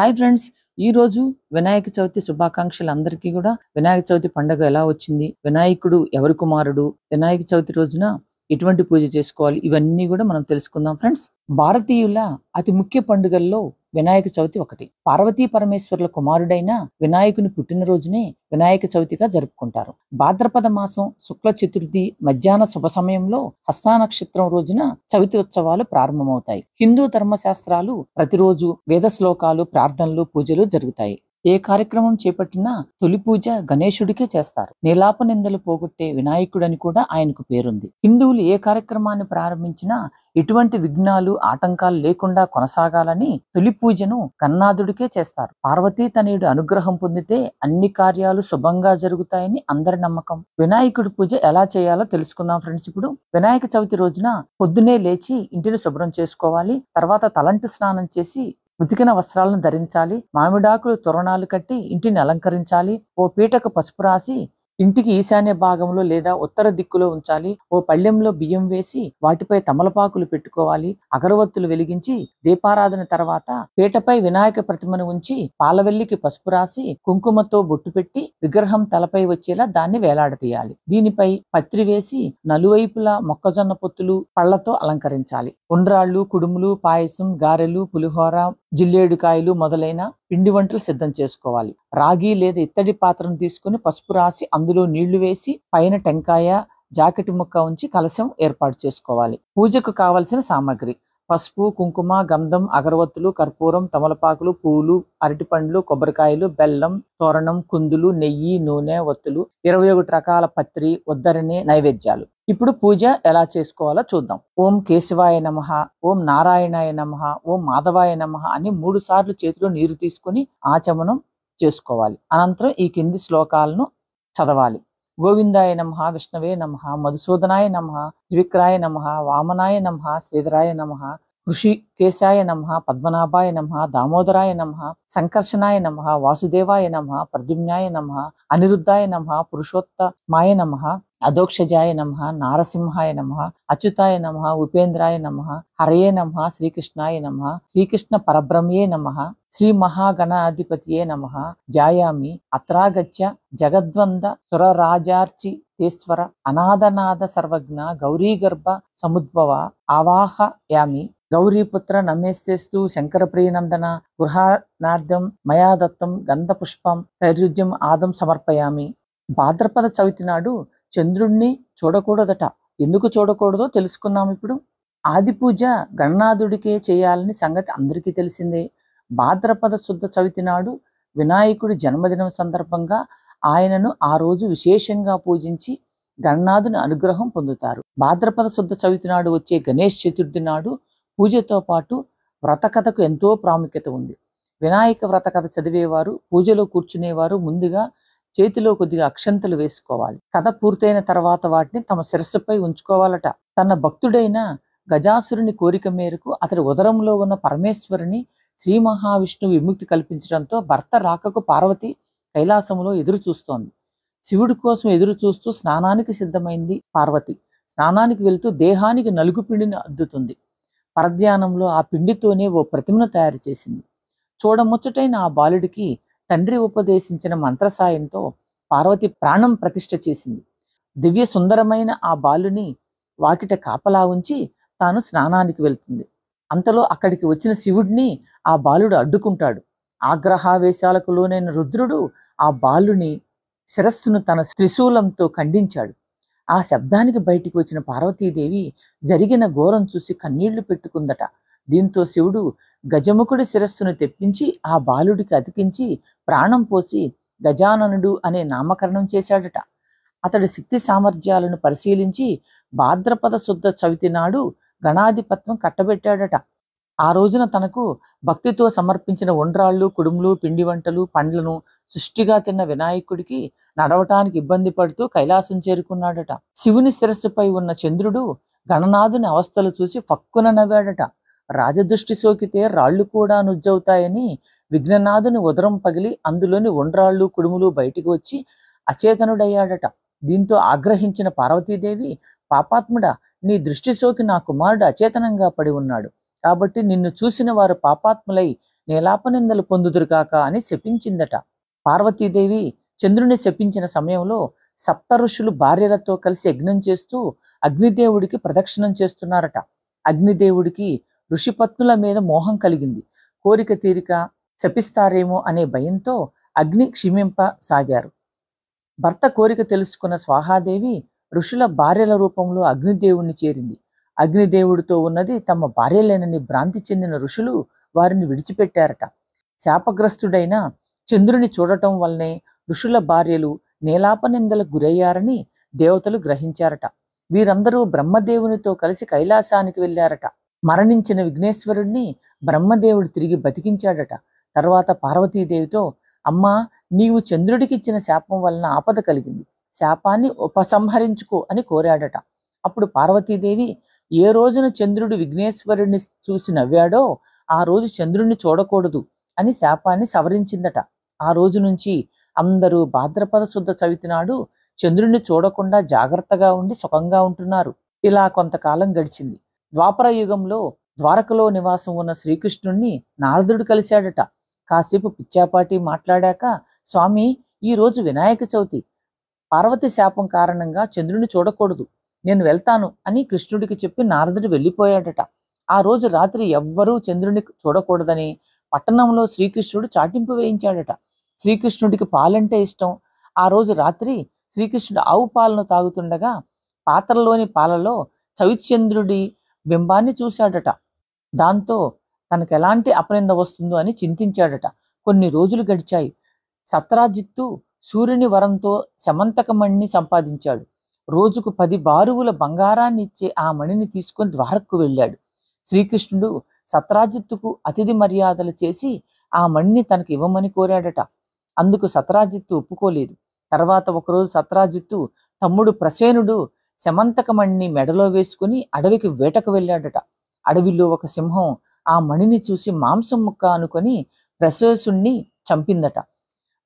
hi friends ఈ రోజు వినాయక చవితి శుభాకాంక్షలు అందరికీ కూడా వినాయక చవితి పండుగ ఎలా వచ్చింది వినాయకుడు ఎవరి కుమారుడు వినాయక చవితి రోజున ఎటువంటి పూజ చేసుకోవాలి ఇవన్నీ కూడా మనం తెలుసుకుందాం ఫ్రెండ్స్ భారతీయుల అతి ముఖ్య పండుగల్లో వినాయక చవితి ఒకటి పార్వతీ పరమేశ్వరుల కుమారుడైన వినాయకుని పుట్టినరోజునే వినాయక చవితిగా జరుపుకుంటారు భాద్రపద మాసం శుక్ల చతుర్థి మధ్యాహ్న శుభ సమయంలో హస్తానక్షత్రం రోజున చవితి ఉత్సవాలు ప్రారంభమవుతాయి హిందూ ధర్మశాస్త్రాలు ప్రతిరోజు వేద శ్లోకాలు ప్రార్థనలు పూజలు జరుగుతాయి ఏ కార్యక్రమం చేపట్టినా తొలి పూజ గణేశుడికే చేస్తారు నిలాప నిందలు పోగొట్టే వినాయకుడని కూడా ఆయనకు పేరుంది హిందువులు ఏ కార్యక్రమాన్ని ప్రారంభించినా ఇటువంటి విఘ్నాలు ఆటంకాలు లేకుండా కొనసాగాలని తొలి పూజను కన్నాథుడికే చేస్తారు పార్వతీ తనయుడు అనుగ్రహం పొందితే అన్ని కార్యాలు శుభంగా జరుగుతాయని అందరి నమ్మకం వినాయకుడి పూజ ఎలా చేయాలో తెలుసుకుందాం ఫ్రెండ్స్ ఇప్పుడు వినాయక చవితి రోజున పొద్దునే లేచి ఇంటిని శుభ్రం చేసుకోవాలి తర్వాత తలంటి స్నానం చేసి ఉతికిన వస్త్రాలను ధరించాలి మామిడాకులు తొరణాలు కట్టి ఇంటిని అలంకరించాలి ఓ పీటకు పసుపు రాసి ఇంటికి ఈశాన్య భాగంలో లేదా ఉత్తర దిక్కులో ఉంచాలి ఓ పళ్ళెంలో బియ్యం వేసి వాటిపై తమలపాకులు పెట్టుకోవాలి అగరవత్తులు వెలిగించి దీపారాధన తర్వాత పీటపై వినాయక ప్రతిమను ఉంచి పాలవెల్లికి పసుపు రాసి కుంకుమతో బొట్టు పెట్టి విగ్రహం తలపై వచ్చేలా దాన్ని వేలాడదీయాలి దీనిపై పత్రి వేసి నలువైపులా మొక్కజొన్న పొత్తులు పళ్లతో అలంకరించాలి ఉండ్రాళ్ళు కుడుములు పాయసం గారెలు పులిహోర జిల్లేడుకాయలు మొదలైన పిండి వంటలు సిద్ధం చేసుకోవాలి రాగి లేదా ఇత్తడి పాత్రను తీసుకుని పసుపు రాసి అందులో నీళ్లు వేసి పైన టెంకాయ జాకెట్ ముక్క ఉంచి కలశం ఏర్పాటు చేసుకోవాలి పూజకు కావలసిన సామాగ్రి పసుపు కుంకుమ గంధం అగరవత్తులు కర్పూరం తమలపాకులు పూలు అరటిపండ్లు కొబ్బరికాయలు బెల్లం తోరణం కుందులు నెయ్యి నూనె ఒత్తులు ఇరవై ఒకటి రకాల పత్రి ఒద్దరిని నైవేద్యాలు ఇప్పుడు పూజ ఎలా చేసుకోవాలో చూద్దాం ఓం కేశవాయ నమ ఓం నారాయణాయ నమ ఓం మాధవాయ నమ అని మూడు సార్లు చేతిలో నీరు తీసుకుని ఆచమనం చేసుకోవాలి అనంతరం ఈ కింది శ్లోకాలను చదవాలి ಗೋವಿಂದಾಯ ನಮಃ ವಿಷ್ಣವೇ ನಮಃ ಮಧುಸೂದನಾಯ ನಮಃ ದ್ವಿಕ್ರಾಯ ನಮಃ ವಾಮನಾಯ ನಮಃ ಶ್ರೀಧರಾಯ ನಮಃ ఋషి కేశాయ నమ పద్మనాభాయ నమ దామోదరాయ నమ సంకర్షణాయ నమ వాసుదేవాయ నమ ప్రద్యుమ్నాయ నమ అనిరుద్ధాయ నమ పురుషోత్తమాయ నమ అధోక్షజాయ నమ నారసింహాయ నమ అచ్యుతాయ నమ ఉపేంద్రాయ నమ హరయే నమ శ్రీకృష్ణాయ నమ శ్రీకృష్ణ పరబ్రహ్మే నమ శ్రీ మహాగణాధిపతియే నమ జాయామి అత్రాగచ్చ జగద్వంద సురరాజార్చి తేశ్వర అనాథనాథ సర్వజ్ఞ గౌరీగర్భ సముద్భవ ఆవాహయామి గౌరీపుత్ర నమేస్తేస్తు శంకరప్రియనందన గృహనార్థం మయాదత్తం గంధ గంధపుష్పం తైరుద్యం ఆదం సమర్పయామి భాద్రపద చవితి నాడు చంద్రుణ్ణి చూడకూడదట ఎందుకు చూడకూడదో తెలుసుకుందాం ఇప్పుడు ఆది పూజ గణనాథుడికే చేయాలని సంగతి అందరికీ తెలిసిందే భాద్రపద శుద్ధ చవితి నాడు వినాయకుడి జన్మదినం సందర్భంగా ఆయనను ఆ రోజు విశేషంగా పూజించి గణనాథుని అనుగ్రహం పొందుతారు భాద్రపద శుద్ధ చవితి నాడు వచ్చే గణేష్ చతుర్థి నాడు పూజతో పాటు వ్రతకథకు ఎంతో ప్రాముఖ్యత ఉంది వినాయక వ్రతకథ చదివేవారు పూజలో కూర్చునేవారు ముందుగా చేతిలో కొద్దిగా అక్షంతలు వేసుకోవాలి కథ పూర్తయిన తర్వాత వాటిని తమ శిరస్సుపై ఉంచుకోవాలట తన భక్తుడైన గజాసురుని కోరిక మేరకు అతడి ఉదరంలో ఉన్న పరమేశ్వరుని శ్రీ మహావిష్ణువు విముక్తి కల్పించడంతో భర్త రాకకు పార్వతి కైలాసంలో ఎదురు చూస్తోంది శివుడి కోసం ఎదురు చూస్తూ స్నానానికి సిద్ధమైంది పార్వతి స్నానానికి వెళ్తూ దేహానికి నలుగుపిండిని అద్దుతుంది పరధ్యానంలో ఆ పిండితోనే ఓ ప్రతిమను తయారు చేసింది చూడముచ్చటైన ఆ బాలుడికి తండ్రి ఉపదేశించిన మంత్రసాయంతో పార్వతి ప్రాణం ప్రతిష్ట చేసింది దివ్య సుందరమైన ఆ బాలుని వాకిట కాపలా ఉంచి తాను స్నానానికి వెళ్తుంది అంతలో అక్కడికి వచ్చిన శివుడిని ఆ బాలుడు అడ్డుకుంటాడు ఆగ్రహావేశాలకు లోనైన రుద్రుడు ఆ బాలుని శిరస్సును తన త్రిశూలంతో ఖండించాడు ఆ శబ్దానికి బయటికి వచ్చిన పార్వతీదేవి జరిగిన ఘోరం చూసి కన్నీళ్లు పెట్టుకుందట దీంతో శివుడు గజముఖుడి శిరస్సును తెప్పించి ఆ బాలుడికి అతికించి ప్రాణం పోసి గజాననుడు అనే నామకరణం చేశాడట అతడి శక్తి సామర్థ్యాలను పరిశీలించి భాద్రపద శుద్ధ చవితి నాడు గణాధిపత్వం కట్టబెట్టాడట ఆ రోజున తనకు భక్తితో సమర్పించిన ఒండ్రాళ్ళు కుడుములు పిండి వంటలు పండ్లను సృష్టిగా తిన్న వినాయకుడికి నడవటానికి ఇబ్బంది పడుతూ కైలాసం చేరుకున్నాడట శివుని శిరస్సుపై ఉన్న చంద్రుడు గణనాథుని అవస్థలు చూసి ఫక్కున నవ్వాడట రాజదృష్టి సోకితే రాళ్ళు కూడా నుజ్జవుతాయని విఘ్ననాథుని ఉదరం పగిలి అందులోని ఒండ్రాళ్ళు కుడుములు బయటికి వచ్చి అచేతనుడయ్యాడట దీంతో ఆగ్రహించిన పార్వతీదేవి పాపాత్ముడ నీ దృష్టి సోకి నా కుమారుడు అచేతనంగా పడి ఉన్నాడు కాబట్టి నిన్ను చూసిన వారు పాపాత్ములై నేలాపనిందలు పొందుదురుగాక అని శపించిందట పార్వతీదేవి చంద్రుని శపించిన సమయంలో సప్త ఋషులు భార్యలతో కలిసి యజ్ఞం చేస్తూ అగ్నిదేవుడికి ప్రదక్షిణం చేస్తున్నారట అగ్నిదేవుడికి ఋషిపత్నుల మీద మోహం కలిగింది కోరిక తీరిక శపిస్తారేమో అనే భయంతో అగ్ని క్షిమింపసాగారు భర్త కోరిక తెలుసుకున్న స్వాహాదేవి ఋషుల భార్యల రూపంలో అగ్నిదేవుణ్ణి చేరింది అగ్నిదేవుడితో ఉన్నది తమ భార్యలేనని భ్రాంతి చెందిన ఋషులు వారిని విడిచిపెట్టారట శాపగ్రస్తుడైన చంద్రుని చూడటం వల్లనే ఋషుల భార్యలు నీలాపనిందలకు గురయ్యారని దేవతలు గ్రహించారట వీరందరూ బ్రహ్మదేవునితో కలిసి కైలాసానికి వెళ్ళారట మరణించిన విఘ్నేశ్వరుణ్ణి బ్రహ్మదేవుడు తిరిగి బతికించాడట తర్వాత పార్వతీదేవితో అమ్మా నీవు చంద్రుడికిచ్చిన శాపం వలన ఆపద కలిగింది శాపాన్ని ఉపసంహరించుకో అని కోరాడట అప్పుడు పార్వతీదేవి ఏ రోజున చంద్రుడు విఘ్నేశ్వరుడిని చూసి నవ్వాడో ఆ రోజు చంద్రుణ్ణి చూడకూడదు అని శాపాన్ని సవరించిందట ఆ రోజు నుంచి అందరూ భాద్రపద శుద్ధ చవితి నాడు చంద్రుణ్ణి చూడకుండా జాగ్రత్తగా ఉండి సుఖంగా ఉంటున్నారు ఇలా కొంతకాలం గడిచింది ద్వాపర యుగంలో ద్వారకలో నివాసం ఉన్న శ్రీకృష్ణుణ్ణి నారదుడు కలిశాడట కాసేపు పిచ్చాపాటి మాట్లాడాక స్వామి ఈరోజు వినాయక చవితి పార్వతి శాపం కారణంగా చంద్రుని చూడకూడదు నేను వెళ్తాను అని కృష్ణుడికి చెప్పి నారదుడు వెళ్ళిపోయాడట ఆ రోజు రాత్రి ఎవ్వరూ చంద్రుని చూడకూడదని పట్టణంలో శ్రీకృష్ణుడు చాటింపు వేయించాడట శ్రీకృష్ణుడికి పాలంటే ఇష్టం ఆ రోజు రాత్రి శ్రీకృష్ణుడు ఆవు పాలను తాగుతుండగా పాత్రలోని పాలలో చవిచంద్రుడి బింబాన్ని చూశాడట దాంతో తనకు ఎలాంటి అపనింద వస్తుందో అని చింతించాడట కొన్ని రోజులు గడిచాయి సత్రాజిత్తు సూర్యుని వరంతో శమంతకమణ్ణి సంపాదించాడు రోజుకు పది బారువుల బంగారాన్ని ఇచ్చే ఆ మణిని తీసుకొని ద్వారక్కు వెళ్ళాడు శ్రీకృష్ణుడు సత్రాజిత్తుకు అతిథి మర్యాదలు చేసి ఆ మణిని తనకు ఇవ్వమని కోరాడట అందుకు సత్రాజిత్తు ఒప్పుకోలేదు తర్వాత ఒకరోజు సత్రాజిత్తు తమ్ముడు ప్రసేనుడు శమంతకమణిని మెడలో వేసుకుని అడవికి వేటకు వెళ్ళాడట అడవిలో ఒక సింహం ఆ మణిని చూసి మాంసం ముక్క అనుకొని ప్రసేసుణ్ణి చంపిందట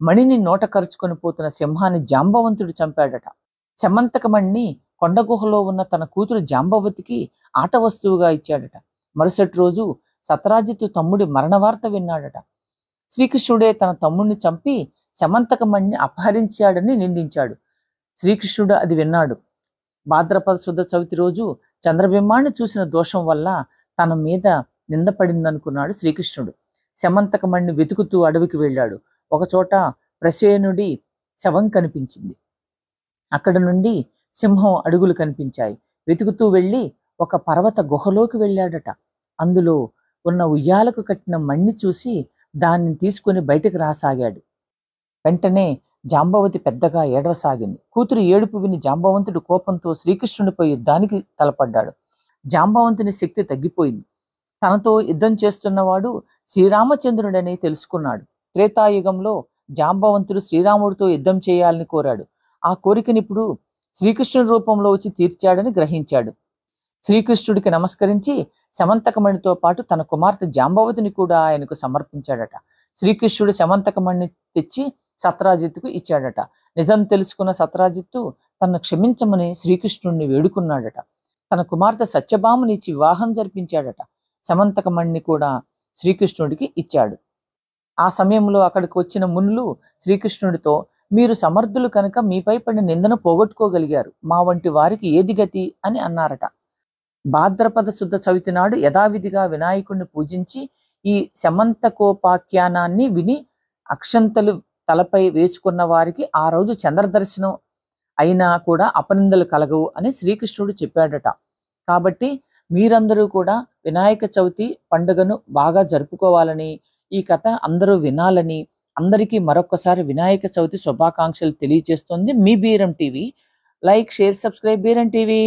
మణిని నోట కరుచుకొని పోతున్న సింహాన్ని జాంబవంతుడు చంపాడట చెమంతకమణ్ణి కొండగుహలో ఉన్న తన కూతురు జాంబవతికి ఆట వస్తువుగా ఇచ్చాడట మరుసటి రోజు సతరాజిత్తు తమ్ముడి మరణవార్త విన్నాడట శ్రీకృష్ణుడే తన తమ్ముడిని చంపి శమంతకమణ్ణి అపహరించాడని నిందించాడు శ్రీకృష్ణుడు అది విన్నాడు భాద్రపద శుద్ధ చవితి రోజు చంద్రబింబాన్ని చూసిన దోషం వల్ల తన మీద నిందపడిందనుకున్నాడు శ్రీకృష్ణుడు శమంతకమణ్ణి వెతుకుతూ అడవికి వెళ్ళాడు ఒకచోట ప్రసేనుడి శవం కనిపించింది అక్కడ నుండి సింహం అడుగులు కనిపించాయి వెతుకుతూ వెళ్ళి ఒక పర్వత గుహలోకి వెళ్ళాడట అందులో ఉన్న ఉయ్యాలకు కట్టిన మణ్ణి చూసి దాన్ని తీసుకుని బయటకు రాసాగాడు వెంటనే జాంబవతి పెద్దగా ఏడవసాగింది కూతురు ఏడుపు విని జాంబవంతుడు కోపంతో శ్రీకృష్ణుడిపై యుద్ధానికి తలపడ్డాడు జాంబవంతుని శక్తి తగ్గిపోయింది తనతో యుద్ధం చేస్తున్నవాడు శ్రీరామచంద్రుడని తెలుసుకున్నాడు త్రేతాయుగంలో జాంబవంతుడు శ్రీరాముడితో యుద్ధం చేయాలని కోరాడు ఆ కోరికని ఇప్పుడు శ్రీకృష్ణుడి రూపంలో వచ్చి తీర్చాడని గ్రహించాడు శ్రీకృష్ణుడికి నమస్కరించి సమంతకమణితో పాటు తన కుమార్తె జాంబవతిని కూడా ఆయనకు సమర్పించాడట శ్రీకృష్ణుడు సమంతకమణిని తెచ్చి సత్రాజిత్తుకు ఇచ్చాడట నిజం తెలుసుకున్న సత్రాజిత్తు తను క్షమించమని శ్రీకృష్ణుడిని వేడుకున్నాడట తన కుమార్తె సత్యభామునిచ్చి వివాహం జరిపించాడట సమంతకమణిని కూడా శ్రీకృష్ణుడికి ఇచ్చాడు ఆ సమయంలో అక్కడికి వచ్చిన మునులు శ్రీకృష్ణుడితో మీరు సమర్థులు కనుక మీపై పడిన నిందను పోగొట్టుకోగలిగారు మా వంటి వారికి ఏది గతి అని అన్నారట భాద్రపద శుద్ధ చవితి నాడు యథావిధిగా వినాయకుడిని పూజించి ఈ శమంతకోపాఖ్యానాన్ని విని అక్షంతలు తలపై వేసుకున్న వారికి ఆ రోజు చంద్రదర్శనం అయినా కూడా అపనిందలు కలగవు అని శ్రీకృష్ణుడు చెప్పాడట కాబట్టి మీరందరూ కూడా వినాయక చవితి పండుగను బాగా జరుపుకోవాలని ఈ కథ అందరూ వినాలని అందరికీ మరొకసారి వినాయక చవితి శుభాకాంక్షలు తెలియజేస్తుంది మీ Beeram TV like share subscribe Beeram TV